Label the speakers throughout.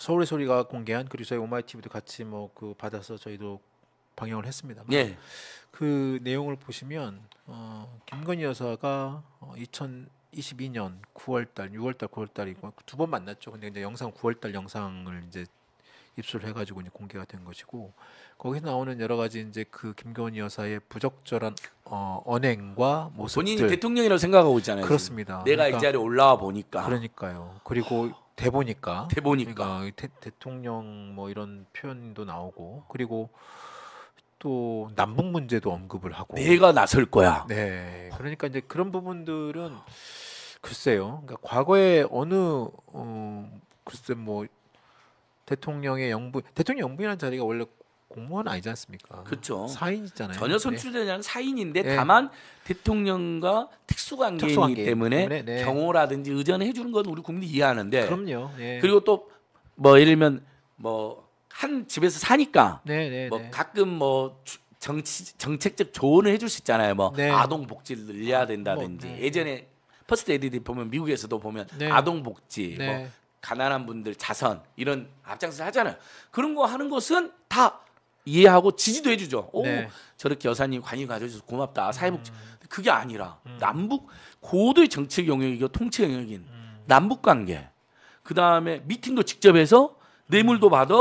Speaker 1: 서울의 소리가 공개한 그리스의 오마이 TV도 같이 뭐 그 받아서 저희도 방영을 했습니다. 예. 그 내용을 보시면 어, 김건희 여사가 어, 2022년 9월달, 6월달, 9월달이고 두 번 만났죠. 근데 이제 영상 9월달 영상을 이제 입수를 해가지고 이제 공개가 된 것이고 거기서 나오는 여러 가지 이제 그 김건희 여사의 부적절한 어, 언행과 모습들 본인이 대통령이라고 생각하고 있잖아요. 그렇습니다. 내가 그러니까, 이 자리에 올라와
Speaker 2: 보니까 그러니까요.
Speaker 1: 그리고 대보니까 대보니까 그러니까 대, 통령뭐 이런 표현도 나오고 그리고 또 남북 문제도 언급을 하고 내가 나설 거야. 네. 그러니까 이제 그런 부분들은 글쎄요. 그러니까 과거에 어느 어 글쎄 뭐 대통령의 영부 대통령 영부인한 자리가 원래 공무원 아니지 않습니까? 그렇죠. 사인이잖아요. 전혀 선출되지
Speaker 2: 않은 사인인데 네. 다만 대통령과 특수관계이기 특수관계. 때문에, 때문에 네. 경호라든지 의전을 해주는 건 우리 국민이 이해하는데 그럼요. 네. 그리고 또 뭐 예를 들면 뭐 한 집에서 사니까 네, 네, 뭐 네. 가끔 뭐 정치 정책적 조언을 해줄 수 있잖아요. 뭐 아동 복지를 늘려야 된다든지 뭐, 예전에 퍼스트 에디드 보면 미국에서도 보면 아동 복지 뭐 가난한 분들 자선 이런 앞장서 하잖아요. 그런 거 하는 것은 다 이해하고 지지도 해주죠. 오 네. 저렇게 여사님 관심 가져줘서 고맙다. 사회복지 음. 그게 아니라 음. 남북 고도의 정책 영역이고 통치 영역인 음. 남북 관계. 그 다음에 미팅도 직접 해서 뇌물도 음. 받아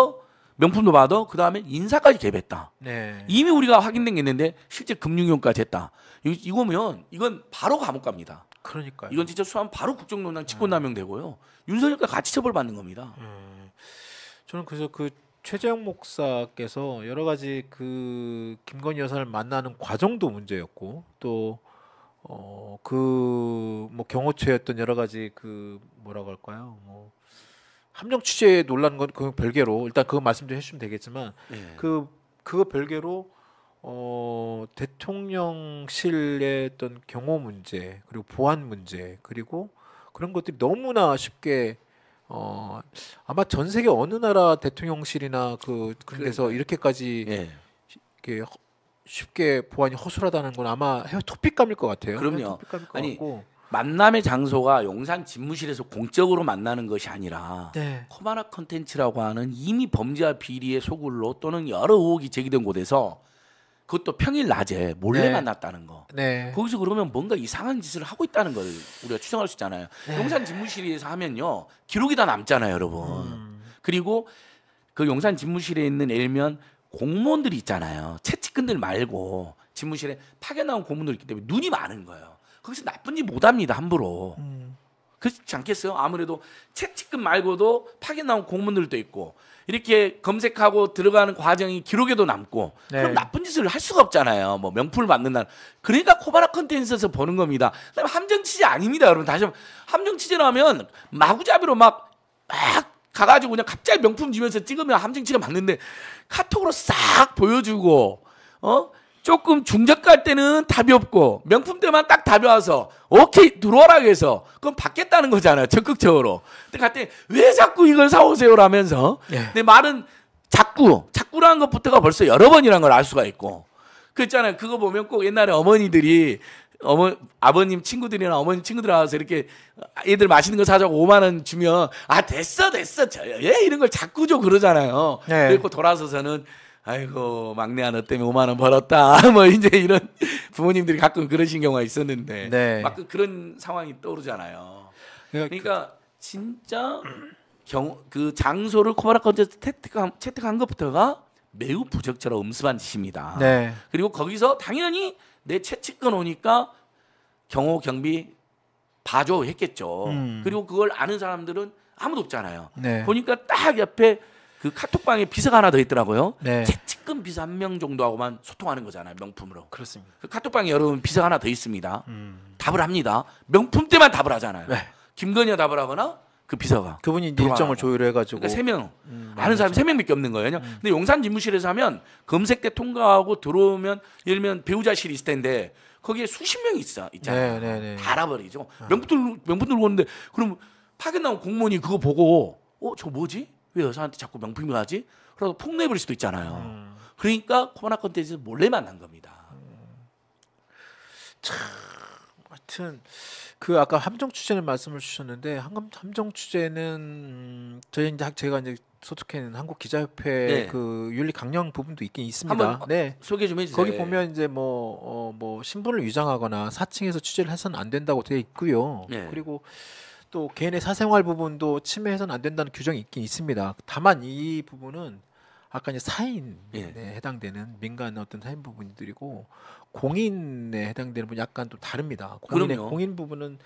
Speaker 2: 명품도 받아 그 다음에 인사까지 개입했다. 네. 이미 우리가 확인된 게 있는데 실제 금융용까지 했다. 이거면 이건 바로 감옥 갑니다. 그러니까 이건 진짜 수하면 바로 국정농단 네. 직권남용되고요. 윤석열과 같이 처벌받는 겁니다. 네. 저는 그래서 그
Speaker 1: 최재형 목사께서 여러 가지 그 김건희 여사를 만나는 과정도 문제였고 또어그뭐 경호처였던 여러 가지 그 뭐라고 할까요 뭐 함정 취재 에 논란 건 그 별개로 일단 그거 말씀 좀 해주시면 되겠지만 예. 그 그거 별개로 어 대통령실의 어떤 경호 문제 그리고 보안 문제 그리고 그런 것들이 너무나 쉽게 어 아마 전 세계 어느 나라 대통령실이나 그 그래서 그 이렇게까지 예. 이렇게 허, 쉽게 보안이 허술하다는
Speaker 2: 건 아마 해외 토픽감일 것 같아요. 그럼요. 것 아니 같고. 만남의 장소가 용산 집무실에서 공적으로 만나는 것이 아니라 네. 커마나 컨텐츠라고 하는 이미 범죄와 비리의 소굴로 또는 여러 의혹이 제기된 곳에서 그것도 평일 낮에 몰래 네. 만났다는 거. 네. 거기서 그러면 뭔가 이상한 짓을 하고 있다는 걸 우리가 추정할 수 있잖아요. 네. 용산 집무실에서 하면요 기록이 다 남잖아요, 여러분. 음. 그리고 그 용산 집무실에 있는 일면 공무원들이 있잖아요. 채찍근들 말고 집무실에 파견 나온 공무원들 있기 때문에 눈이 많은 거예요. 거기서 나쁜 짓 못합니다 함부로. 음. 그렇지 않겠어요? 아무래도 채찍금 말고도 파견 나온 공문들도 있고 이렇게 검색하고 들어가는 과정이 기록에도 남고 네. 그럼 나쁜 짓을 할 수가 없잖아요. 뭐 명품을 만든다. 그러니까 코바라 컨텐츠에서 보는 겁니다. 함정 취재 아닙니다, 여러분. 다시 한번 함정 취재하면 마구잡이로 막 막 가가지고 그냥 갑자기 명품 주면서 찍으면 함정 취재 맞는데 카톡으로 싹 보여주고 어 조금 중저가 할 때는 답이 없고 명품 때만 딱 답이 와서 오케이 들어와라 해서 그럼 받겠다는 거잖아요 적극적으로 근데 갔더니 왜 자꾸 이걸 사오세요라면서 예. 근데 말은 자꾸 자꾸라는 것부터가 벌써 여러 번이라는 걸 알 수가 있고 그랬잖아요 그거 보면 꼭 옛날에 어머니들이 어머 아버님 친구들이나 어머님 친구들 와서 이렇게 애들 맛있는 거 사자고 5만 원 주면 아 됐어 됐어 저예 이런 걸 자꾸 줘 그러잖아요 예. 네. 그리고 돌아서서는 아이고 막내 하나 때문에 5만 원 벌었다. 뭐 이제 이런 부모님들이 가끔 그러신 경우가 있었는데 네. 막 그런 상황이 떠오르잖아요. 그러니까, 그러니까 진짜 경, 그 장소를 코바라 컨텐츠 채택한, 채택한 것부터가 매우 부적절한 음습한 짓입니다. 네. 그리고 거기서 당연히 내 채찍권 오니까 경호 경비 봐줘 했겠죠. 음. 그리고 그걸 아는 사람들은 아무도 없잖아요. 네. 보니까 딱 옆에 그 카톡방에 비서가 하나 더 있더라고요. 네. 채 가끔 비서 한 명 정도하고만 소통하는 거잖아요. 명품으로. 그렇습니다. 그 카톡방에 여러분 비서 하나 더 있습니다. 음. 답을 합니다. 명품 때만 답을 하잖아요. 네. 김건희가 답을 하거나 그 비서가 그분이 일정을 조율해가지고 그러니까 세명 음, 아는 사람 이세 명밖에 없는 거예요. 음. 근데 용산 집무실에서 하면 검색대 통과하고 들어오면 예를 들면 배우자실이 있을 텐데 거기에 수십 명이 있어 있잖아요. 네, 네, 네. 다 알아버리죠. 아. 어. 명품 명품 들고 오는데 그럼 파견 나온 공무원이 그거 보고 어 저 뭐지? 왜여사한테 자꾸 명품이 가지? 그래서 폭로해버릴 수도 있잖아요. 음. 그러니까 코로나 컨텐츠에서 몰래 만난 겁니다.
Speaker 1: 참 하여튼 그 아까 함정 취재는 말씀을 주셨는데 한 함정 취재는 음, 저희 이제 제가 이제 소속해 있는 한국 기자협회 네. 그 윤리 강령 부분도 있긴 있습니다. 네. 소개 좀 해주세요. 거기 보면 이제 뭐뭐 어, 뭐 신분을 위장하거나 사칭해서 취재를 해서는 안 된다고 되어 있고요. 네. 그리고 또 개인의 사생활 부분도 침해해서는 안 된다는 규정이 있긴 있습니다. 다만 이 부분은 아까 이제 사인에 예. 해당되는 민간 어떤 사인 부분들이고 공인에 해당되는 부분 약간 또 다릅니다. 공인의 공인 부분은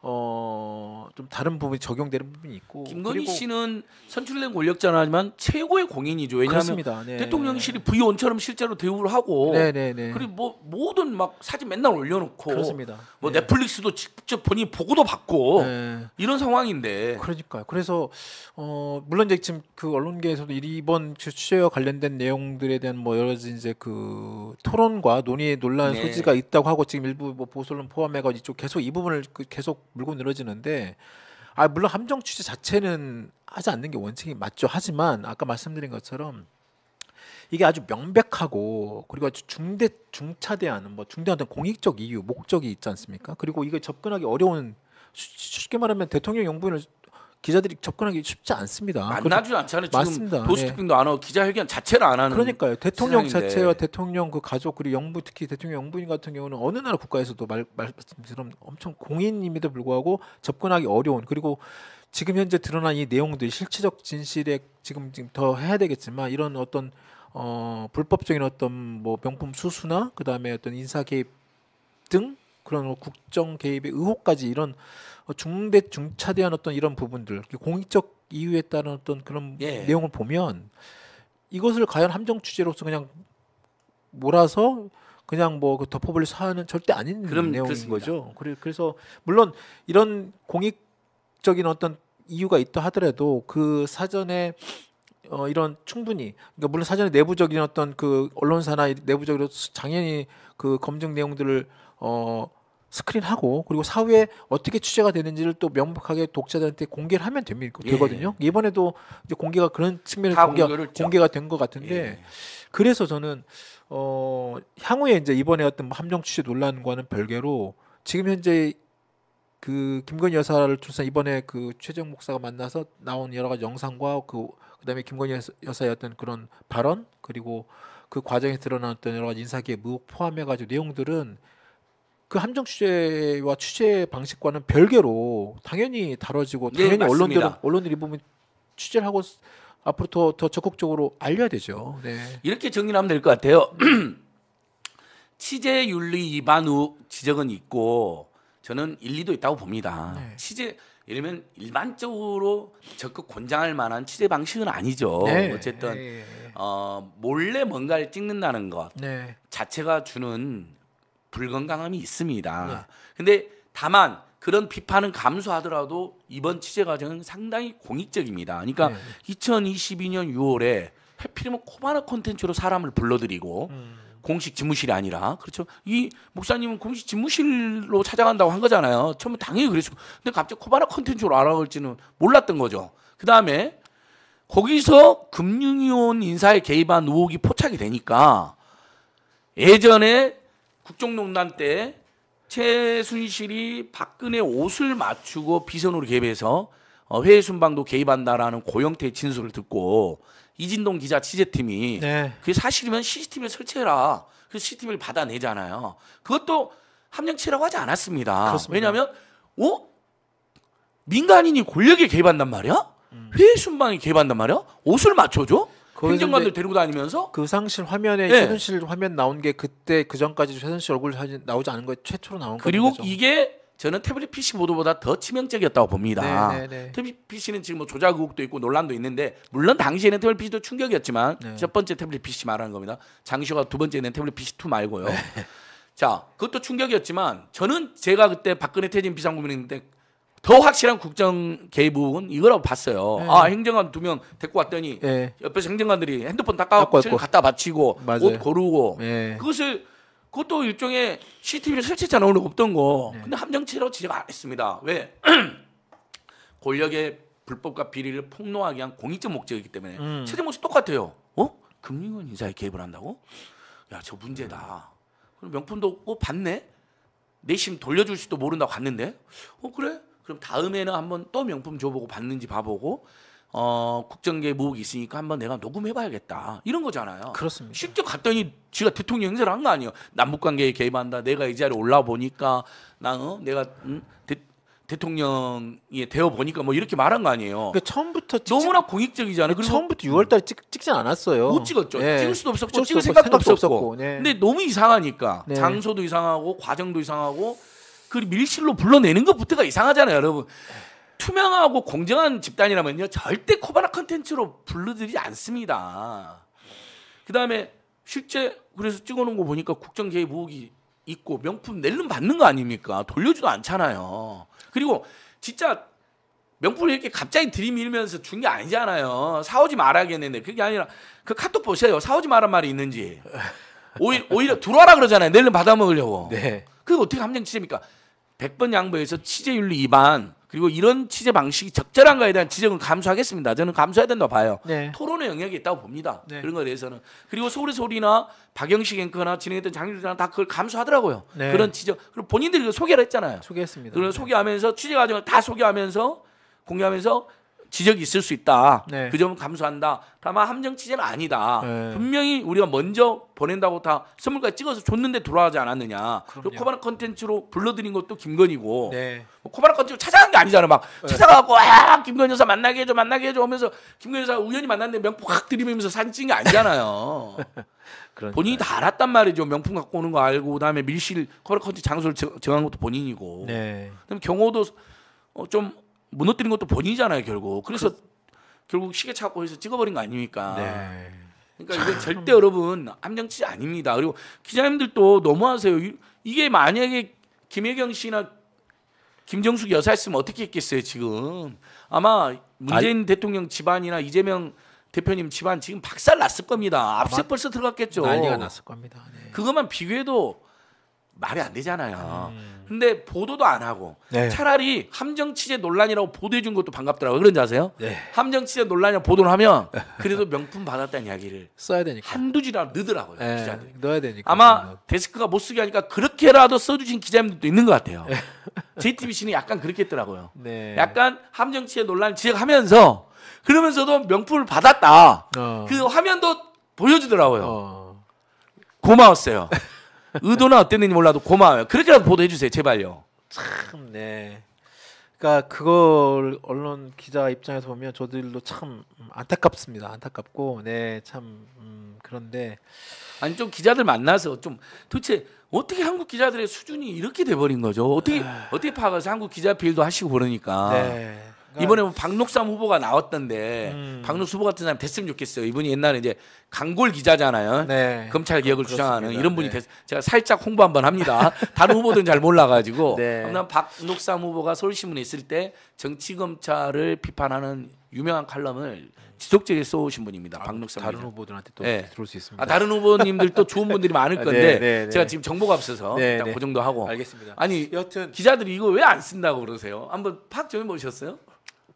Speaker 1: 어 좀
Speaker 2: 다른 부분이 적용되는 부분이 있고 김건희 씨는 선출된 권력자지만 라 최고의 공인이죠. 왜냐하면 네. 대통령실이 부의원처럼 실제로 대우를 하고 네, 네, 그리고 뭐 모든 막 사진 맨날 올려놓고 그렇습니다. 뭐 네. 넷플릭스도 직접 본인 보고도 받고 네. 이런
Speaker 1: 상황인데 그러니까 요 그래서 어 물론 이제 지금 그 언론계에서도 이번 주 취재와 관련된 내용들에 대한 뭐 여러 가지 이제 그 토론과 논의의 논란 네. 소지가 있다고 하고 지금 일부 뭐 보수론 포함해가 이쪽 계속 이 부분을 그 계속 물고 늘어지는데 아 물론 함정 취재 자체는 하지 않는 게 원칙이 맞죠. 하지만 아까 말씀드린 것처럼 이게 아주 명백하고 그리고 아주 중대 중차대한 뭐 중대한 어떤 공익적 이유 목적이 있지 않습니까? 그리고 이거 접근하기 어려운 쉽게 말하면 대통령 영부인을 기자들이 접근하기 쉽지 않습니다. 만나지 않잖아요. 맞습니다. 도스토핑도
Speaker 2: 예. 네. 안 하고 기자회견 자체를 안 하는. 그러니까요. 대통령 세상인데. 자체와
Speaker 1: 대통령 그 가족 그리고 영부 특히 대통령 영부인 같은 경우는 어느 나라 국가에서도 말, 말씀처럼 엄청 공인임에도 불구하고 접근하기 어려운 그리고 지금 현재 드러난 이 내용들 실질적 진실에 지금 지금 더 해야 되겠지만 이런 어떤 어 불법적인 어떤 뭐 명품 수수나 그다음에 어떤 인사 개입 등 그런 국정 개입의 의혹까지 이런 중대 중차대한 어떤 이런 부분들 공익적 이유에 따른 어떤 그런 예. 내용을 보면 이것을 과연 함정 취재로서 그냥 몰아서 그냥 뭐 그 덮어버릴 사안은 절대 아닌 그럼 내용인 그렇습니다. 거죠. 그래서 물론 이런 공익적인 어떤 이유가 있다 하더라도 그 사전에 어, 이런 충분히 그러니까 물론 사전에 내부적인 어떤 그 언론사나 내부적으로 당연히 그 검증 내용들을 어 스크린하고 그리고 사후에 어떻게 취재가 되는지를 또 명백하게 독자들한테 공개를 하면 됩니다. 예. 되거든요. 이번에도 이제 공개가 그런 측면에서 공개, 가된 것 같은데 예. 그래서 저는 어 향후에 이제 이번에 어떤 뭐 함정 취재 논란과는 별개로 지금 현재 그 김건희 여사를 출산 이번에 그 최정 목사가 만나서 나온 여러 가지 영상과 그 그다음에 김건희 여사의 어떤 그런 발언 그리고 그 과정에 드러났던 여러 가지 인사기의 무혹 포함해 가지고 내용들은 그 함정 취재와 취재 방식과는 별개로 당연히 다뤄지고 네, 당연히 네, 언론들 언론들이 보면 취재를 하고 앞으로 더, 더 적극적으로 알려야
Speaker 2: 되죠. 네. 이렇게 정리를 하면 될 것 같아요. 취재 윤리 위반 의 지적은 있고 저는 일리도 있다고 봅니다. 네. 취재 예를 들면 일반적으로 적극 권장할 만한 취재 방식은 아니죠. 네. 어쨌든 네. 어, 몰래 뭔가를 찍는다는 것 네. 자체가 주는 불건강함이 있습니다. 네. 근데 다만 그런 비판은 감수하더라도 이번 취재 과정은 상당히 공익적입니다. 그러니까 2022년 6월에 해필이면 코바나 콘텐츠로 사람을 불러들이고 음. 공식 집무실이 아니라 그렇죠. 이 목사님은 공식 집무실로 찾아간다고 한 거잖아요. 처음에 당연히 그랬죠. 근데 갑자기 코바나 컨텐츠로 알아올지는 몰랐던 거죠. 그 다음에 거기서 금융위원 인사에 개입한 의혹이 포착이 되니까 예전에 국정농단 때 최순실이 박근혜 옷을 맞추고 비선으로 개입해서 어, 회의 순방도 개입한다라는 고영태의 진술을 듣고 이진동 기자 취재팀이 네. 그게 사실이면 CCTV를 설치해라. 그래서 c c 를 받아내잖아요. 그것도 함정치라고 하지 않았습니다. 그렇습니다. 왜냐하면 어? 민간인이 권력에 개입한단 말이야? 음. 회의 순방에 개입한단 말이야? 옷을 맞춰줘? 행정관들 데리고
Speaker 1: 다니면서 그 상실 화면에 네. 최순실 화면 나온 게 그때 그 전까지 최순실 얼굴 사진 나오지 않은 거에 최초로 나온 거죠. 그리고
Speaker 2: 이게 저는 태블릿 PC 보드보다 더 치명적이었다고 봅니다. 네, 네, 네. 태블릿 PC는 지금 뭐 조작 의혹도 있고 논란도 있는데 물론 당시에는 태블릿 PC도 충격이었지만 네. 첫 번째 태블릿 PC 말하는 겁니다. 장시호가 두 번째 는 태블릿 PC 2 말고요. 네. 자, 그것도 충격이었지만 저는 제가 그때 박근혜 퇴진 비상국민인데 더 확실한 국정 개입 은 이거라고 봤어요. 네. 아 행정관 두 명 데리고 왔더니 네. 옆에서 행정관들이 핸드폰 닦아갖고 갖다 바치고 맞아요. 옷 고르고 네. 그것을 그것도 일종의 CCTV를 설치했잖아 오늘 없던 거. 네. 근데 함정체로 지적 안 했습니다. 왜? 권력의 불법과 비리를 폭로하기 위한 공익적 목적이기 때문에 음. 최재모 씨 똑같아요. 어? 금융원 인사에 개입을 한다고? 야 저 문제다. 그럼 명품도 없고 봤네. 내심 돌려줄 수도 모른다고 갔는데. 어 그래? 그럼 다음에는 한번 또 명품 줘보고 봤는지 봐보고 어, 국정계 무혹이 있으니까 한번 내가 녹음해봐야겠다 이런 거잖아요. 그렇습니다. 실제 갔더니 지가 대통령 행세를 한 거 아니에요. 남북 관계에 개입한다. 내가 이 자리에 올라 보니까 나 어? 내가 음, 대, 대통령이 되어 보니까 뭐 이렇게 말한 거 아니에요. 그러니까 처음부터 찍지, 너무나 공익적이잖아요. 그리고 처음부터 6월달에 찍, 찍진 않았어요. 못 찍었죠. 예. 찍을 수도 없었고 찍을, 찍을 생각도, 생각도 없었고. 없었고. 네. 근데 너무 이상하니까 네. 장소도 이상하고 과정도 이상하고 그 밀실로 불러내는 것부터가 이상하잖아요, 여러분. 투명하고 공정한 집단이라면요 절대 코바나 컨텐츠로 불러들이지 않습니다. 그 다음에 실제 그래서 찍어놓은 거 보니까 국정 개입 의혹이 있고 명품 낼름 받는 거 아닙니까? 돌려주도 않잖아요. 그리고 진짜 명품을 이렇게 갑자기 들이밀면서 준 게 아니잖아요. 사오지 말아야겠는데 그게 아니라 그 카톡 보세요. 사오지 말란 말이 있는지. 오히려, 오히려 들어와라 그러잖아요. 낼름 받아 먹으려고. 네. 그게 어떻게 함정 치입니까? 100번 양보해서 취재윤리 위반 그리고 이런 취재 방식이 적절한가에 대한 지적은 감수하겠습니다. 저는 감수해야 된다고 봐요. 네. 토론의 영역이 있다고 봅니다. 네. 그런 거에 대해서는. 그리고 서울의 소리나 박영식 앵커나 진행했던 장윤주나 다 그걸 감수하더라고요. 네. 그런 지적. 그리고 본인들이 소개를 했잖아요. 소개했습니다. 그걸 소개하면서 취재 과정을 다 소개하면서 공개하면서 지적이 있을 수 있다. 네. 그 점은 감수한다. 다만 함정 취재는 아니다. 네. 분명히 우리가 먼저 보낸다고 다 선물까지 찍어서 줬는데 돌아가지 않았느냐. 그럼요. 코바나 컨텐츠로 불러드린 것도 김건희고 네. 뭐 코바나 컨텐츠 찾아간 게 아니잖아. 막 네. 찾아가고 아 김건희 여사 만나게 해줘 만나게 해줘 하면서 김건희 여사 우연히 만났는데 명품 확 들이면서 산진찍게 아니잖아요. 본인이 다 알았단 말이죠. 명품 갖고 오는 거 알고 그다음에 밀실 코바나 컨텐츠 장소를 정한 것도 본인이고. 네. 그럼 경호도 어, 좀 무너뜨린 것도 본인이잖아요 결국. 그래서 그... 결국 시계 찾고 해서 찍어버린 거 아닙니까? 네. 그러니까 이건 절대 여러분 함정치 아닙니다. 그리고 기자님들도 너무하세요. 이게 만약에 김혜경 씨나 김정숙 여사였으면 어떻게 했겠어요 지금? 아마 문재인 아 대통령 집안이나 이재명 대표님 집안 지금 박살 났을 겁니다. 앞세 벌써 들어갔겠죠. 난리가 났을 겁니다. 네. 그것만 비교해도 말이 안 되잖아요. 음. 근데 보도도 안 하고 네. 차라리 함정 취재 논란이라고 보도해 준 것도 반갑더라고요. 그런지 아세요? 네. 함정 취재 논란이라고 보도를 하면 그래도 명품 받았다는 이야기를 써야 되니까 한두 줄이라 넣더라고요. 네. 기자들 넣어야 되니까 아마 데스크가 못 쓰게 하니까 그렇게라도 써주신 기자님들도 있는 것 같아요. JTBC는 네. 약간 그렇게 했더라고요. 네. 약간 함정 취재 논란 을 지적하면서 그러면서도 명품을 받았다. 어. 그 화면도 보여주더라고요. 어. 고마웠어요. 의도는 어땠는지 몰라도 고마워요. 그렇게라도 보도해 주세요, 제발요. 참, 네. 그러니까 그걸
Speaker 1: 언론 기자 입장에서 보면 저들도 참 음, 안타깝습니다. 안타깝고, 네, 참 음, 그런데
Speaker 2: 아니 좀 기자들 만나서 좀 도대체 어떻게 한국 기자들의 수준이 이렇게 돼버린 거죠? 어떻게 아. 어떻게 파악서 한국 기자 필도 하시고 그러니까. 네. 그러니까 이번에 뭐 박록삼 후보가 나왔던데 음. 박록삼 후보 같은 사람이 됐으면 좋겠어요. 이분이 옛날에 이제 강골 기자잖아요. 네. 검찰 개혁을 주장하는 이런 분이 네. 됐. 제가 살짝 홍보 한번 합니다. 다른 후보들은 잘 몰라가지고. 네. 박록삼 후보가 서울신문에 있을 때 정치 검찰을 비판하는 유명한 칼럼을 지속적으로 써오신 분입니다. 아, 박록삼 다른 후보들한테 또 네. 들어올 수 있습니다. 아, 다른 후보님들도 좋은 분들이 많을 네, 건데 네, 네, 제가 지금 정보가 없어서 일단 네, 네. 그 정도 하고. 알겠습니다. 아니 여튼 기자들이 이거 왜 안 쓴다고 그러세요? 한번 파악 좀해 보셨어요?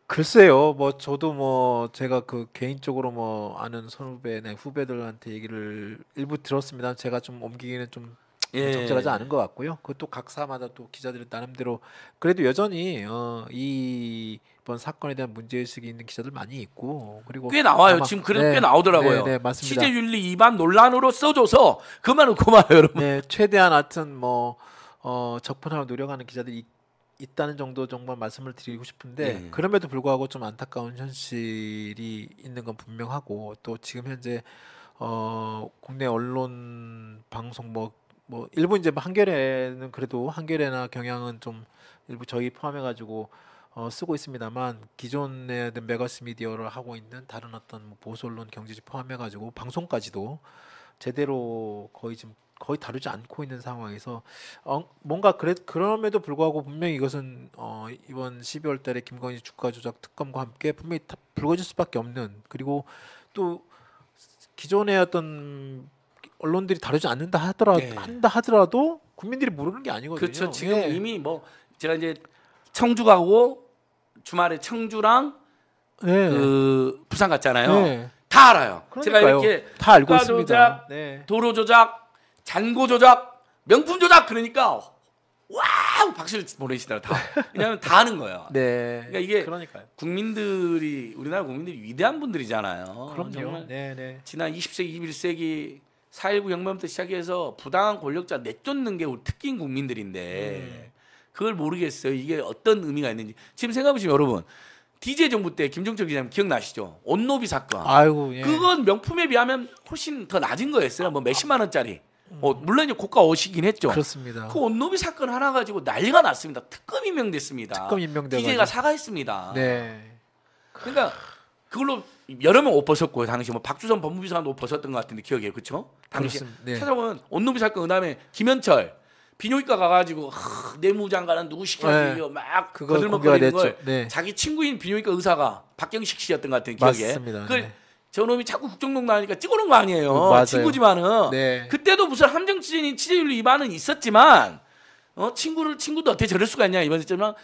Speaker 1: 글쎄요, 뭐 저도 뭐 제가 그 개인적으로 뭐 아는 선후배나 후배들한테 얘기를 일부 들었습니다. 제가 좀 옮기기는 좀 예. 적절하지 않은 것 같고요. 그것도 각사마다 또 기자들이 나름대로 그래도 여전히 어, 이번 사건에 대한 문제 의식이 있는 기자들 많이 있고 그리고 꽤 나와요. 아마, 지금 그래도 네, 꽤 나오더라고요. 네, 네, 맞습니다. 취재
Speaker 2: 윤리 위반 논란으로 써줘서 그만은 고마워요, 여러분. 네, 최대한 하여튼 뭐
Speaker 1: 어, 접근하고 노력하는 기자들이 있다는 정도 정말 말씀을 드리고 싶은데 예, 예, 그럼에도 불구하고 좀 안타까운 현실이 있는 건 분명하고 또 지금 현재 어 국내 언론 방송 뭐뭐 뭐 일부 이제 뭐 한겨레는 그래도 한겨레나 경향은 좀 일부 저희 포함해 가지고 어 쓰고 있습니다만 기존에든 메가스 미디어를 하고 있는 다른 어떤 뭐 보수 언론 경제지 포함해 가지고 방송까지도 제대로 거의 지금 거의 다루지 않고 있는 상황에서 어, 뭔가 그래, 그럼에도 불구하고 분명히 이것은 어, 이번 12월 달에 김건희 주가 조작 특검과 함께 분명히 다 불거질 수밖에 없는 그리고 또 기존의 어떤 언론들이 다루지 않는다 하더라도 네. 예. 한다 하더라도 국민들이
Speaker 2: 모르는 게 아니거든요. 그렇죠. 지금 네. 이미 뭐 제가 이제 청주 가고 주말에 청주랑 네. 그 부산 갔잖아요. 네. 다 알아요. 그러니까요. 제가 이렇게 다 알고 있습니다. 조작, 네. 도로 조작 잔고 조작, 명품 조작 그러니까 와우 박수를 보내시더라 다. 왜냐하면 다 하는 거예요.
Speaker 1: 네. 그러니까 이게 그러니까요.
Speaker 2: 국민들이 우리나라 국민들이 위대한 분들이잖아요. 그럼요. 네, 네. 지난 20세기, 21세기 4.19 혁명부터 시작해서 부당한 권력자 내쫓는 게 우리 특기인 국민들인데 음. 그걸 모르겠어요. 이게 어떤 의미가 있는지 지금 생각해 보시면 여러분. 디제 정부 때 김종철 기자님 기억나시죠? 온노비 사건. 아이고, 예. 그건 명품에 비하면 훨씬 더 낮은 거였어요. 뭐 몇십만 원짜리. 어, 물론 이제 고가 오시긴 했죠. 그렇습니다. 그 온노비 사건 하나 가지고 난리가 났습니다. 특검 임명됐습니다. 특검 임명돼 DJ가 사과했습니다. 네. 그러니까 그걸로 여러 명 옷 벗었고요. 당시 뭐 박주선 법무부 장관도 옷 벗었던 것 같은데 기억해요, 그렇죠? 당시 네. 찾아보면 온노비 사건 그다음에 김현철 비뇨기과 가가지고 내무장관은 누구 시켜야요 네. 막그 거들먹거리는 걸 네. 자기 친구인 비뇨기과 의사가 박경식 씨였던 것 같은 기억에 맞습니다. 그걸 네. 저놈이 자꾸 국정농 단하니까 찍어놓은 거 아니에요. 음, 맞아요. 친구지만은 네. 그때도 무슨 함정 취재인 취재율리 위반은 있었지만 어 친구를 친구도 어떻게 저럴 수가 있냐 이번 에점은다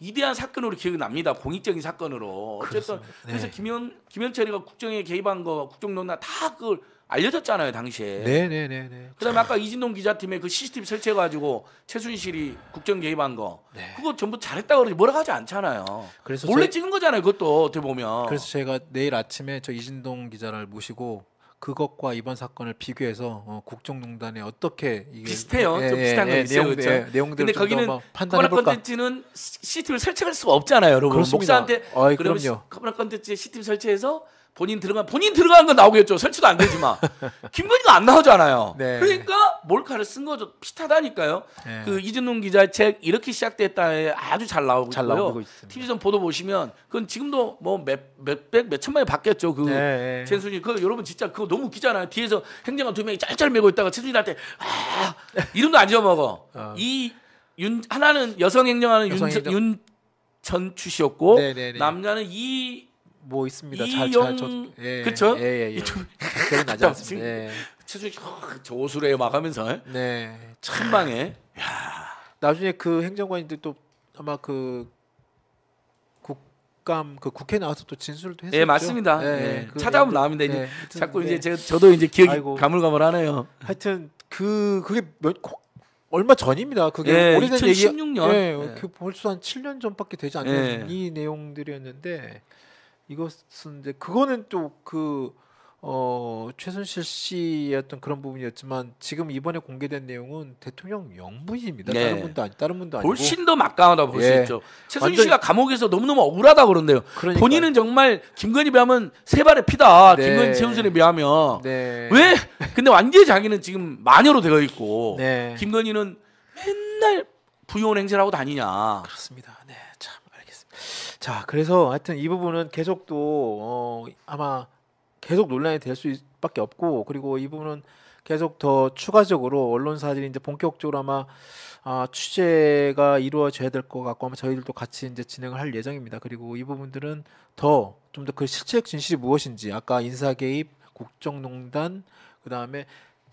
Speaker 2: 위대한 사건으로 기억이 납니다. 공익적인 사건으로 어쨌든 네. 그래서 김현 김현철이가 국정에 개입한 거 국정농단 다 그걸 알려졌잖아요 당시에.
Speaker 1: 네네네.
Speaker 2: 그다음에 아까 이진동 기자팀의 그 CCTV 설치해가지고 최순실이 국정 개입한 거. 네. 그거 전부 잘했다 그러지 뭐라고 하지 않잖아요. 그래서 몰래 제... 찍은 거잖아요. 그것도 어떻게 보면. 그래서
Speaker 1: 제가 내일 아침에 저 이진동 기자를 모시고 그것과 이번 사건을 비교해서 어, 국정농단에 어떻게 이게 비슷해요. 예, 좀 예, 비슷한 예, 거 예, 있어요. 내용, 그렇죠? 예, 내용들을 근데 거기는 판단해 볼까?
Speaker 2: 컨텐츠는 CCTV 설치할 수가 없잖아요, 여러분. 그렇습니다. 목사한테 아 그러면 커버나 컨텐츠에 CCTV 설치해서 본인 들어간 본인 들어간 거 나오겠죠. 설치도 안 되지만 김건희가 안 나오잖아요. 네. 그러니까 몰카를 쓴 거죠. 비슷하다니까요. 네. 그 이준웅 기자의 책 이렇게 시작됐다에 아주 잘 나오고 잘 있고요. 나오고 있습니다. TV선 보도 보시면 그건 지금도 뭐 몇 몇백 몇천만이 받겠죠. 그 네. 네. 최순이 그 여러분 진짜 그거 너무 웃기잖아요. 뒤에서 행정관 두 명이 짤짤 매고 있다가 최순이한테 아 이름도 안 지어 먹어. 어. 이 윤 하나는 여성 행정하는 윤전 추씨였고 네, 네, 남자는 이뭐 있습니다. 이영... 잘, 잘 예, 그렇죠? 예, 예, 예. 이좀 나지 않습니다. 예. 최소 어, 저수레에 막 하면서 예? 네. 천방에 야.
Speaker 1: 나중에 그 행정관인데 또 아마 그 국감 그 국회 나와서 또 진술도 했었죠. 예, 맞습니다. 예, 예. 그 찾아오면 나옵니다. 이제 네. 자꾸 이제 제가 저도 이제 기억이 아이고. 가물가물하네요. 하여튼 그 그게 몇 얼마 전입니다. 그게 예, 오래된 2016년. 얘기, 예, 예. 그 벌써 한 7년 전밖에 되지 않는 예. 이 내용들이었는데 이것은 이제 그거는 또 그 어, 최순실 씨의 어떤 그런 부분이었지만 지금 이번에 공개된 내용은 대통령 영부입니다. 네. 다른 분도 아니 다른 분도 아니고 훨씬 더 막강하다 볼수 예. 있죠. 최순실 씨가 감옥에서
Speaker 2: 너무너무 억울하다 그런데요. 그러니까. 본인은 정말 김건희 비하면 세 발의 피다. 네. 김건희 최순실에 비하면 네. 왜? 근데 완전히 자기는 지금 마녀로 되어 있고 네. 김건희는 맨날 부여운 행세를 하고 다니냐. 그렇습니다. 네.
Speaker 1: 자, 그래서 하여튼 이 부분은 계속 또 어, 아마 계속 논란이 될 수밖에 없고 그리고 이 부분은 계속 더 추가적으로 언론사들이 이제 본격적으로 아마 아, 취재가 이루어져야 될 것 같고 아마 저희들도 같이 이제 진행을 할 예정입니다. 그리고 이 부분들은 더 좀 더 그실체 진실이 무엇인지 아까 인사 개입, 국정농단 그다음에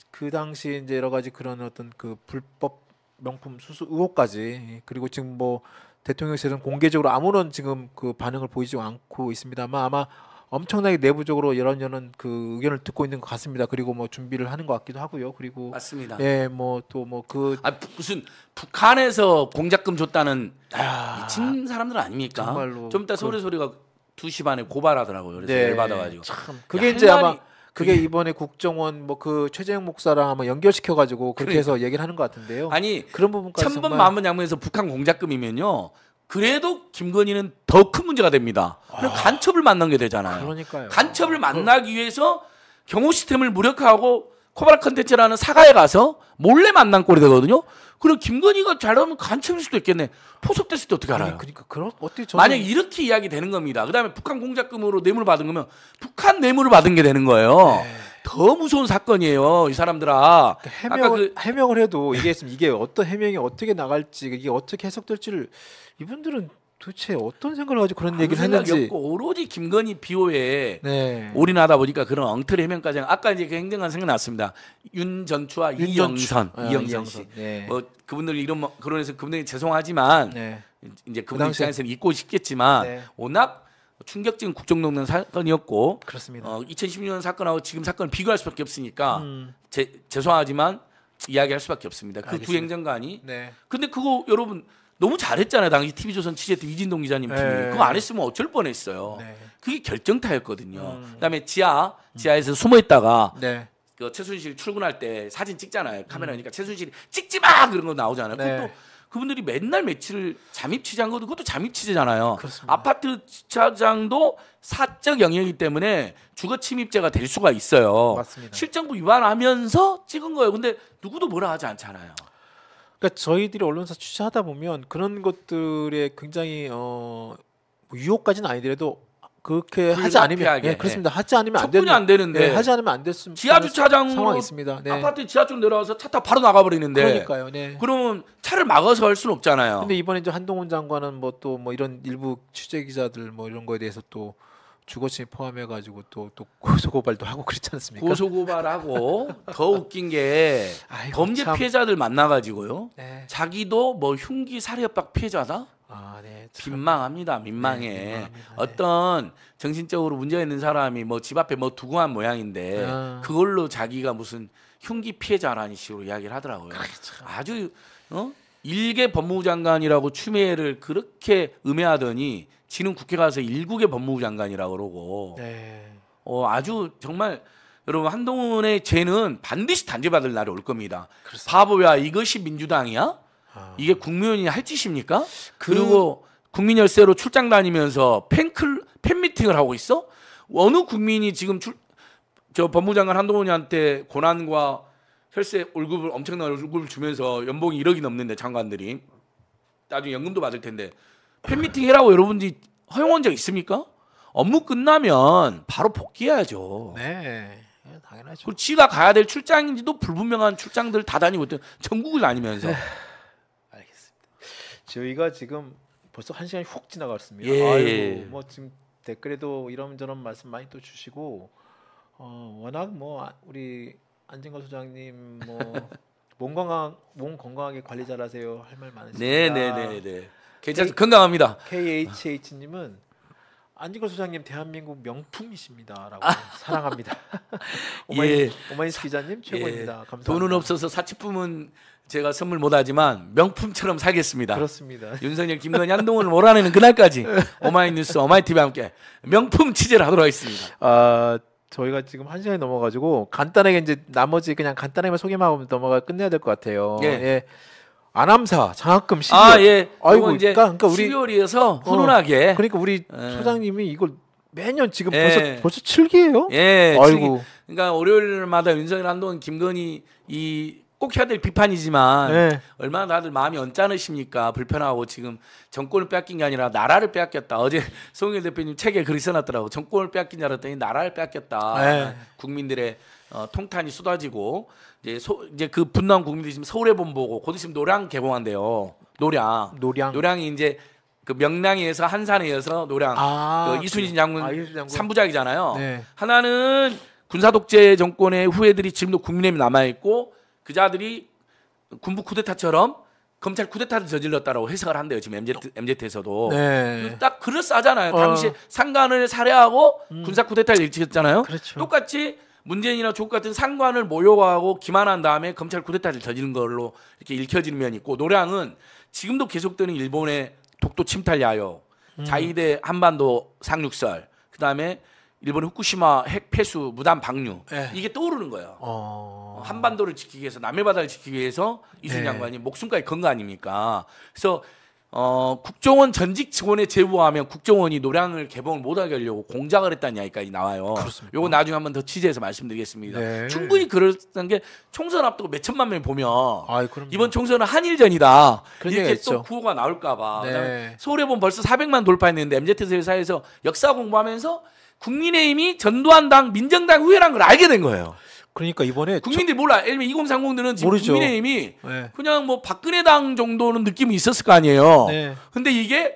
Speaker 1: 그 당시 이제 여러 가지 그런 어떤 그 불법 명품 수수 의혹까지 그리고 지금 뭐 대통령실은 공개적으로 아무런 지금 그 반응을 보이지 않고 있습니다만 아마 엄청나게 내부적으로 여러 년은 그 의견을 듣고 있는 것 같습니다. 그리고 뭐 준비를 하는 것 같기도 하고요. 그리고 맞습니다. 예, 뭐 또 뭐그
Speaker 2: 아, 무슨 북한에서 공작금 줬다는 아, 미친 사람들 아닙니까? 정말로 좀 이따 그, 소리 소리가 2시 반에 고발하더라고요. 그래서 네, 받아가지고 참 그게 야, 이제 아마 그게
Speaker 1: 이번에 국정원 뭐 그 최재형 목사랑 아마 연결시켜 가지고 그렇게 그러니까. 해서 얘기를 하는 것
Speaker 2: 같은데요. 아니 그런 부분까지 천번 만번 양면에서 북한 공작금이면요. 그래도 김건희는 더 큰 문제가 됩니다. 아. 간첩을 만난 게 되잖아요. 그러니까요. 간첩을 만나기 위해서 경호 시스템을 무력화하고 코바라 컨텐츠라는 사과에 가서 몰래 만난 꼴이 되거든요. 그럼 김건희가 잘하면 간첩일 수도 있겠네. 포섭될 수도 어떻게 알아요? 그러니까
Speaker 1: 그런 어떻게 저는... 만약
Speaker 2: 이렇게 이야기 되는 겁니다. 그다음에 북한 공작금으로 뇌물 받은 거면 북한 뇌물을 받은 게 되는 거예요. 에이... 네. 더 무서운 사건이에요, 이 사람들아. 그러니까 해명, 그... 해명을 해도 이게
Speaker 1: 이게 어떤 해명이 어떻게 나갈지 이게 어떻게 해석될지를 이분들은 도대체 어떤 생각을 가지고 그런 얘기를 했는지
Speaker 2: 오로지 김건희 비호에 네. 올인하다 보니까 그런 엉터리 해명까지 아까 이제 그 행정관 생각났습니다. 윤전추와 윤 이영선, 아, 이영선 씨, 네. 뭐 그분들 이름 뭐 그런에서 그분들이 죄송하지만 네. 이제 그 그분들 그 입장에서는 잊고 싶겠지만 네. 워낙 충격적인 국정농단 사건이었고 그렇습니다. 어, 2016년 사건하고 지금 사건을 비교할 수밖에 없으니까 음. 제, 죄송하지만 이야기할 수밖에 없습니다. 그 두 행정관이 네. 근데 그거 여러분 너무 잘했잖아요. 당시 TV조선 취재 팀이진동 기자님 팀이 네. 그거 안 했으면 어쩔 뻔했어요. 네. 그게 결정타였거든요. 음. 그다음에 지하 지하에서 숨어 있다가 네. 그 최순실 출근할 때 사진 찍잖아요. 카메라니까 음. 최순실이 찍지 마 그런 거 나오잖아요. 그것도 네. 그분들이 맨날 며칠 잠입 취재한 것도 그것도 잠입 취재잖아요. 그렇습니다. 아파트 주차장도 사적 영역이기 때문에 주거 침입죄가 될 수가 있어요. 맞습니다. 실정부 위반하면서 찍은 거예요. 근데 누구도 뭐라 하지 않잖아요.
Speaker 1: 그러니까 저희들이 언론사 취재하다 보면 그런 것들에 굉장히 어뭐 유혹까지는 아니더라도 그렇게 하지 않으면 예, 그렇습니다. 하지 않으면 안 되는 안 되는데 네, 하지 않으면 안 됐습니다. 지하 주차장상황 있습니다. 네. 아파트
Speaker 2: 지하 쪽 내려와서 차타 바로 나가 버리는데 그러니까요. 네. 그러면 차를 막아서 할 수는 없잖아요. 근데
Speaker 1: 이번에 이제 한동훈 장관은 뭐 또뭐 뭐 이런 일부 취재 기자들 뭐 이런 거에 대해서 또 주거침해 포함해 가지고 또 또 고소고발도 하고
Speaker 2: 그렇지 않습니까? 고소고발하고 더 웃긴 게 아이고, 범죄 참. 피해자들 만나 가지고요. 네. 자기도 뭐 흉기 살해협박 피해자다. 아, 네. 민망합니다. 민망해. 네, 민망합니다. 어떤 정신적으로 문제 있는 사람이 뭐 집 앞에 뭐 두고 한 모양인데 아. 그걸로 자기가 무슨 흉기 피해자라는 식으로 이야기를 하더라고요. 그 아주 어? 일개 법무부 장관이라고 추미애를 그렇게 음해하더니 지금 국회 가서 일국의 법무부 장관이라 고 그러고 네. 어, 아주 정말 여러분 한동훈의 죄는 반드시 단죄받을 날이 올 겁니다. 그렇습니다. 바보야 이것이 민주당이야? 아. 이게 국무위원이할 짓입니까? 그... 리고 국민 열쇠로 출장 다니면서 팬클 팬 미팅을 하고 있어? 어느 국민이 지금 출, 저 법무장관 한동훈이한테 고난과 혈세 월급을 엄청난 월급을 주면서 연봉이 1억이 넘는데 장관들이 나중에 연금도 받을 텐데 팬미팅이라고 여러분들이 허용한 적 있습니까? 업무 끝나면 바로 복귀해야죠. 네. 예, 당연하죠. 그리고 지가 가야 될 출장인지도 불분명한 출장들 다 다니고 있던 전국을 다니면서. 네.
Speaker 1: 알겠습니다. 저희가 지금 벌써 한 시간이 훅 지나갔습니다. 예. 아이고, 뭐 지금 댓글에도 이런저런 말씀 많이 또 주시고 어, 워낙 뭐 아, 우리 안진걸 소장님 뭐 몸 건강 몸 건강하게 관리 잘하세요 할 말 많으시니까. 네네네네. 네, 네, 네.
Speaker 2: 괜찮 K, 건강합니다. KHH님은
Speaker 1: 안지걸 소장님 대한민국 명품이십니다라고 아. 사랑합니다.
Speaker 2: 예. 오마이스 기자님 예. 최고입니다. 예. 감사합니다. 돈은 없어서 사치품은 제가 선물 못하지만 명품처럼 살겠습니다. 그렇습니다. 윤석열, 김건희, 한동훈을 몰아내는 그날까지 오마이뉴스, 오마이 t v 함께 명품 취재 하도록 하겠습니다. 아 저희가 지금 한
Speaker 1: 시간이 넘어가지고 간단하게 이제 나머지 그냥 간단하게 소개만 하면 넘어가 끝내야 될 것 같아요. 예. 예. 안암사 장학금 12월. 아 예. 아이고 이제 그러니까, 우리
Speaker 2: 12월이어서 훈훈하게. 어, 그러니까 우리 어, 그러니까 예. 소장님이 이걸 매년 지금 예. 벌써 벌써
Speaker 1: 7기예요? 예. 아이고. 7기.
Speaker 2: 그러니까 월요일마다 윤석열 한동훈 김건희 이 꼭 해야 될 비판이지만 예. 얼마나 다들 마음이 언짢으십니까? 불편하고 지금 정권을 뺏긴 게 아니라 나라를 뺏겼다. 어제 송일 대표님 책에 글이 써놨더라고. 정권을 뺏긴 줄 알았더니 나라를 뺏겼다. 예. 국민들의 어, 통탄이 쏟아지고 이제 소, 이제 그 분노한 국민들이 지금 서울의 본보고 곧 있으면 노량 개봉한대요. 노량. 노량. 노량이 이제 그 명량에서 한산에 서 노량. 아, 그 아, 이순신 장군 삼부작이잖아요 네. 하나는 군사 독재 정권의 후예들이 지금도 국민의힘 남아 있고 그자들이 군부 쿠데타처럼 검찰 쿠데타를 저질렀다라고 해석을 한대요. 지금 MZ, MZ에서도. 네. 딱그럴싸잖아요 어. 당시 상관을 살해하고 음. 군사 쿠데타를 일으켰잖아요. 그렇죠. 똑같이 문재인이나 조국 같은 상관을 모욕하고 기만한 다음에 검찰 쿠데타를 저지른 걸로 이렇게 읽혀지는 면이 있고 노량은 지금도 계속되는 일본의 독도 침탈 야욕, 음. 자위대 한반도 상륙설, 그다음에 일본 후쿠시마 핵 폐수 무단 방류 네. 이게 떠오르는 거예요. 어... 한반도를 지키기 위해서 남해 바다를 지키기 위해서 이순 네. 양관이 목숨까지 건 거 아닙니까? 그래서 어, 국정원 전직 직원의 제보하면 국정원이 노량을 개봉을 못하게 하려고 공작을 했다는 이야기까지 나와요. 그렇습니까? 요거 나중에 한번 더 취재해서 말씀드리겠습니다. 네. 충분히 그렇다는 게 총선 앞두고 몇 천만 명이 보면 아이, 이번 총선은 한일전이다 이렇게 또 구호가 나올까봐 네. 서울에본 벌써 400만 돌파했는데 MZ 세대사에서 역사 공부하면서 국민의힘이 전두환당 민정당 후회란 걸 알게 된 거예요. 그러니까 이번에 국민들이 저... 몰라. 예를 들면 2030들은 지금 모르죠. 국민의힘이 네. 그냥 뭐 박근혜당 정도는 느낌이 있었을 거 아니에요. 네. 근데 이게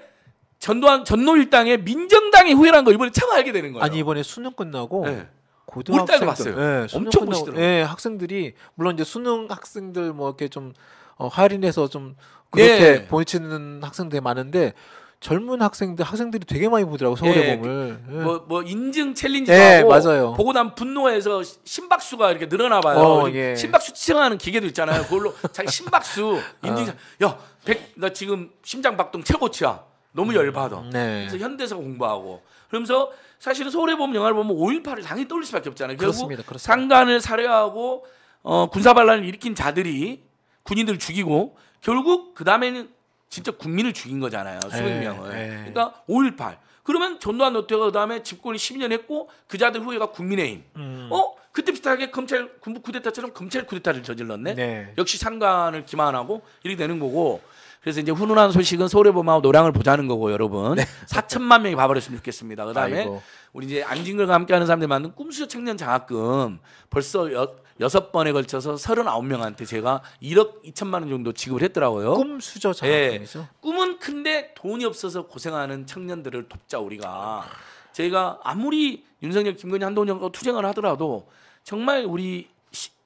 Speaker 2: 전두환 전노일당의 민정당이 후회라는 걸 이번에 처음 알게 되는 거예요. 아니 이번에 수능 끝나고 네. 고등학생 봤어요. 네, 엄청 보시더라고요. 네,
Speaker 1: 학생들이 물론 이제 수능 학생들 뭐 이렇게 좀 어, 할인해서 좀 네. 그렇게 네. 보내치는 학생들이 많은데 젊은 학생들 학생들이 되게 많이 보더라고 서울의봄을. 예,
Speaker 2: 뭐뭐 예. 예. 뭐 인증 챌린지도 예, 하고 맞아요. 보고 난 분노해서 심박수가 이렇게 늘어나 봐요. 어, 예. 심박수 측정하는 기계도 있잖아요. 그걸로 자기 심박수 인증 어. 야, 1나 지금 심장 박동 최고치야. 너무 음, 열받아. 네. 그래서 현대사 공부하고 그러면서 사실은 서울의봄 영화를 보면 5.18을 당연히 떠올릴 수밖에 없잖아요. 그렇습니다, 그렇습니다. 상관을 살해하고 어, 군사 반란을 일으킨 자들이 군인들을 죽이고 결국 그 다음에는 진짜 국민을 죽인 거잖아요. 수백 예, 명을. 예. 그러니까 5.18. 그러면 전두환 노태우가 그다음에 집권을 12년 했고 그자들 후예가 국민의힘. 음. 어? 그때 비슷하게 검찰 군부 쿠데타처럼 검찰 쿠데타를 저질렀네. 네. 역시 상관을 기만하고 이렇게 되는 거고. 그래서 이제 훈훈한 소식은 서울의 봄하고 노량을 보자는 거고 여러분 네. 4천만 명이 봐버렸으면 좋겠습니다. 그다음에 아이고. 우리 이제 안진걸과 함께하는 사람들이 만든 꿈수 청년 장학금 벌써 여, 여섯 번에 걸쳐서 39명한테 제가 1억 2천만 원 정도 지급을 했더라고요. 꿈 수저 예. 장학금이죠. 네. 꿈은 큰데 돈이 없어서 고생하는 청년들을 돕자 우리가. 제가 아무리 윤석열, 김건희, 한동훈 정부가 투쟁을 하더라도 정말 우리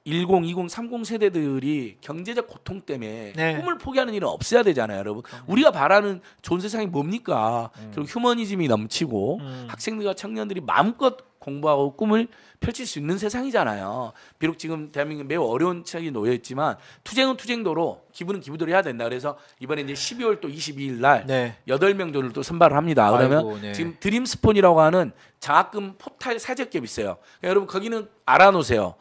Speaker 2: 10, 20, 30 세대들이 경제적 고통 때문에 네. 꿈을 포기하는 일은 없어야 되잖아요, 여러분. 음. 우리가 바라는 좋은 세상이 뭡니까? 음. 결국 휴머니즘이 넘치고 음. 학생들과 청년들이 마음껏 공부하고 꿈을 펼칠 수 있는 세상이잖아요. 비록 지금 대한민국 매우 어려운 책이 놓여 있지만 투쟁은 투쟁도로 기부는 기부도로 해야 된다. 그래서 이번에 이제 12월 또 22일 날 네. 8명 정도 또 선발을 합니다. 그러면 네. 지금 드림스폰이라고 하는 장학금 포탈 사적기업이 있어요. 그러니까 여러분 거기는 알아놓으세요.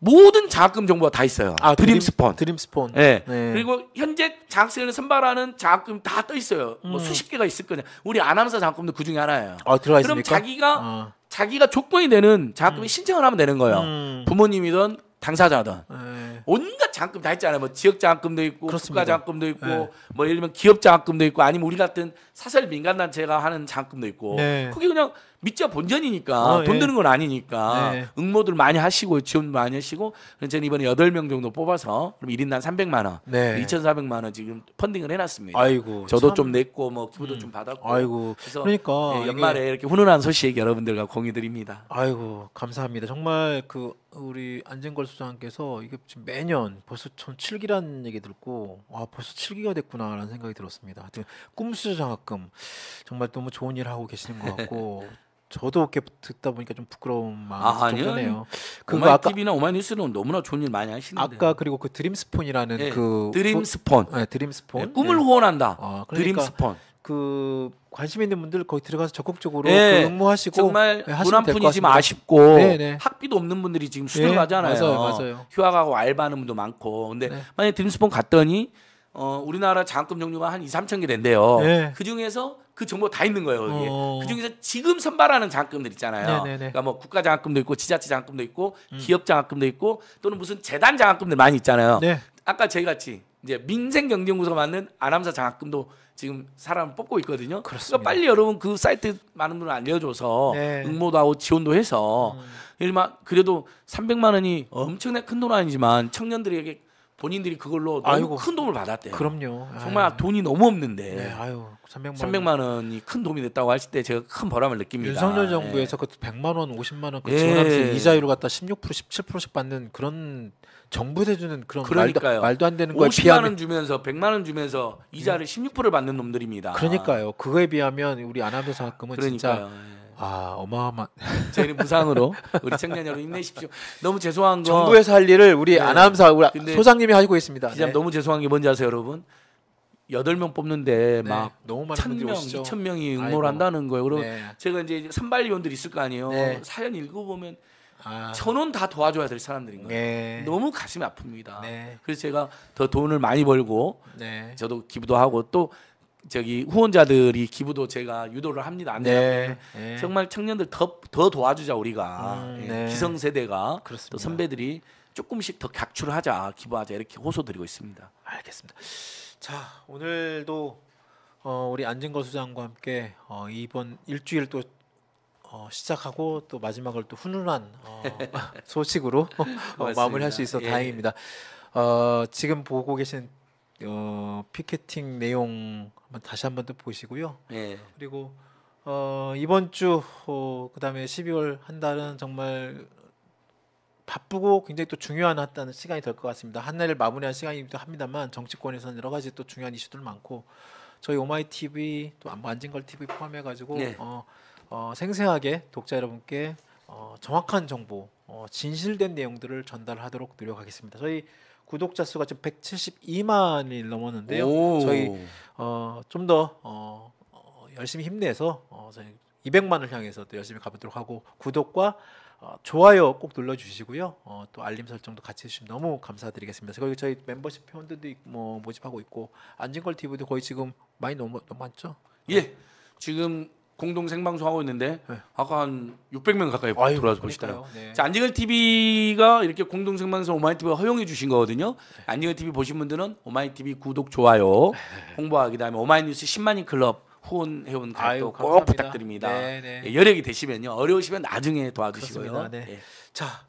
Speaker 2: 모든 장학금 정보가 다 있어요. 아, 드림, 스폰. 드림 스폰. 예. 네. 그리고 현재 장학생을 선발하는 장학금 다 떠 있어요. 뭐 음. 뭐 수십 개가 있을 거냐. 우리 아나운서 장학금도 그 중에 하나예요. 아, 들어가 있습니까? 그럼 자기가 아. 자기가 조건이 되는 장학금이 음. 신청을 하면 되는 거예요. 음. 부모님이든 당사자든. 네. 온갖 장학금 다 있잖아요. 뭐 지역 장학금도 있고 그렇습니다. 국가 장학금도 있고 네. 뭐 예를 들면 기업 장학금도 있고 아니면 우리 같은 사설 민간 단체가 하는 장학금도 있고. 네. 그게 그냥 밑자 본전이니까 어, 예. 돈 예. 드는 건 아니니까 네. 응모들 많이 하시고 지원 많이 하시고 그래서 저는 이번에 여덟 명 정도 뽑아서 그럼 1인당 300만 원, 네. 2,400만 원 지금 펀딩을 해놨습니다. 아이고 저도 참... 좀 냈고 뭐 기부도 음. 좀 받았고. 아이고 그래서 그러니까 예, 연말에 이게... 이렇게 훈훈한 소식 여러분들과 공유드립니다. 아이고 감사합니다.
Speaker 1: 정말 그 우리 안진걸 수장께서 이게 지금 매년 벌써 전 7기라는 얘기 듣고 와 벌써 7기가 됐구나라는 생각이 들었습니다. 하여튼 꿈수장학금 정말 너무 좋은 일 하고 계시는 것 같고. 저도 이렇게 듣다 보니까 좀 부끄러운 마음이 아, 드네요. 그거 아까
Speaker 2: TV나 오마이뉴스는 너무나 좋은 일 많이 하시는데 아까 그리고 그 드림스폰이라는 네, 그 드림스폰,
Speaker 1: 네, 드림스폰 네, 꿈을 예. 후원한다. 아, 그러니까 드림스폰 그 관심 있는 분들 거기 들어가서 적극적으로 네, 그 응모하시고 정말 분한 분이 지금 아쉽고 네네. 네.
Speaker 2: 학비도 없는 분들이 지금 수능 네, 가잖아요. 맞아요, 맞아요. 휴학 가고 알바하는 분도 많고 근데 네. 만약에 드림스폰 갔더니 어, 우리나라 장학금 종류가 한 2, 3천 개 된대요. 네. 그 중에서 그 정보 다 있는 거예요. 여기 어... 그 중에서 지금 선발하는 장학금들 있잖아요. 네네네. 네, 네. 그러니까 뭐 국가 장학금도 있고 지자체 장학금도 있고 음. 기업 장학금도 있고 또는 무슨 재단 장학금들 많이 있잖아요. 네. 아까 저희 같이 이제 민생경제연구소가 만든 아람사 장학금도 지금 사람 뽑고 있거든요. 그러니까 그렇습니다. 그러니까 빨리 여러분 그 사이트 많은 분을 알려줘서 네. 응모도 하고 지원도 해서 음. 일만 그래도 300만 원이 엄청나게 큰돈 아니지만 청년들에게 본인들이 그걸로 아이고, 큰 도움을 받았대요. 그럼요. 아유. 돈이 너무 없는데 네, 아유, 300만, 300만 원이 큰 도움이 됐다고 하실 때 제가 큰 보람을 느낍니다. 윤석열 네. 정부에서 네. 그 100만 원, 50만 원그 예. 지원하면서 네. 이자율 갖다
Speaker 1: 16% 17%씩 받는 그런 정부에서 주는 그런 그러니까요. 말도, 말도 안 되는 거에 5 0 비하면 50만 원
Speaker 2: 주면서 100만 원 주면서 이자를 음. 예. 16%를 받는 놈들입니다. 그러니까요.
Speaker 1: 그거에 비하면 우리 안나운서 학금은 까요 진짜
Speaker 2: 아 어마어마. 저희는 무상으로 우리 청년 여러분 힘내십시오. 너무 죄송한 거. 정부에서 할 일을 우리 네. 아나운서 우리 소장님이 하고 있습니다. 진짜 네. 너무 죄송한 게 뭔지 아세요, 여러분? 여명 뽑는데 네. 막 너무 천 명, 이천 명이 응모를 한다는 거예요. 그럼 네. 제가 이제 선발 요원들 있을 거 아니에요. 네. 사연 읽어보면 아. 천원 다 도와줘야 될 사람들인 거예요. 네. 너무 가슴이 아픕니다. 네. 그래서 제가 더 돈을 많이 벌고 네. 저도 기부도 하고 또 저기 후원자들이 기부도 제가 유도를 합니다. 안되 네. 네. 정말 청년들 더, 더 도와주자 우리가 음, 예, 네. 기성세대가 그렇습니다. 또 선배들이 조금씩 더 각출하자 기부하자 이렇게 호소드리고 있습니다.
Speaker 1: 알겠습니다. 자 오늘도 어, 우리 안진걸 수장과 함께 어, 이번 일주일 또 어, 시작하고 또 마지막을 또 훈훈한 어, 소식으로 어, 마무리할 수 있어 예. 다행입니다. 어, 지금 보고 계신 어, 피켓팅 내용 한번 다시 한번 또 보시고요. 예. 그리고 어, 이번 주 어, 그다음에 12월 한 달은 정말 바쁘고 굉장히 또 중요한 한다는 시간이 될 것 같습니다. 한 해를 마무리할 시간이기도 합니다만 정치권에서는 여러 가지 또 중요한 이슈들 많고 저희 오마이 TV 또 만진걸 TV 포함해 가지고 네. 어, 어, 생생하게 독자 여러분께 어, 정확한 정보, 어, 진실된 내용들을 전달하도록 노력하겠습니다. 저희 구독자 수가 지금 172만이 넘었는데요. 오. 저희 어, 좀더 어, 어, 열심히 힘내서 어, 저희 200만을 향해서 또 열심히 가보도록 하고 구독과 어, 좋아요 꼭 눌러주시고요. 어, 또 알림 설정도 같이 해주시면 너무 감사드리겠습니다. 그리고 저희 멤버십 회원들도 뭐 모집하고 있고 안진걸 TV도 거의 지금 많이 넘어 죠
Speaker 2: 예, 지금 공동 생방송하고 있는데 네. 아까 한 600명 가까이 아유, 들어와서 보시더라고요. 네. 자, 안지걸 TV가 이렇게 공동 생방송 오마이 t v 허용해 주신 거거든요. 네. 안지걸 TV 보신 분들은 오마이 TV 구독 좋아요 네. 홍보하기 다음에 오마이 뉴스 10만인 클럽 후원 해온가도꼭 부탁드립니다. 네, 네. 예, 여력이 되시면요. 어려우시면 나중에 도와주시고요. 네. 예. 자,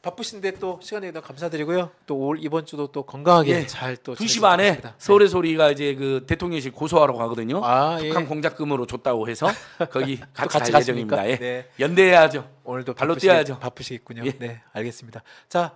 Speaker 1: 바쁘신데 또 시간 내다 감사드리고요. 또 올 이번 주도 또 건강하게 예. 잘또 2시
Speaker 2: 반에 서울의 소리가 이제 그 대통령실 고소하러 가거든요. 아, 북한 예. 공작금으로 줬다고 해서 거기 같이, 같이 갈 예정입니다. 예. 네. 연대해야죠. 오늘도 발로 바쁘시, 뛰어야죠. 바쁘시겠군요.
Speaker 1: 예. 네, 알겠습니다. 자,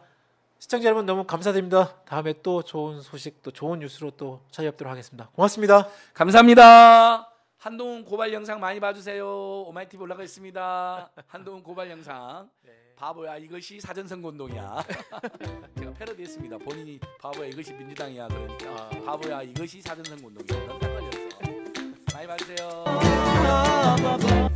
Speaker 1: 시청자 여러분 너무 감사드립니다. 다음에 또 좋은 소식, 또 좋은 뉴스로 또 찾아뵙도록 하겠습니다. 고맙습니다. 감사합니다.
Speaker 2: 한동훈 고발 영상 많이 봐주세요. 오마이티브 올라가 있습니다. 한동훈 고발 영상. 네. 바보야 이것이 사전선거운동이야 제가 패러디했습니다 본인이 바보야 이것이 민주당이야 그러니까 아. 바보야 이것이 사전선거운동이야 넌 상관이 없어 많이 봐주세요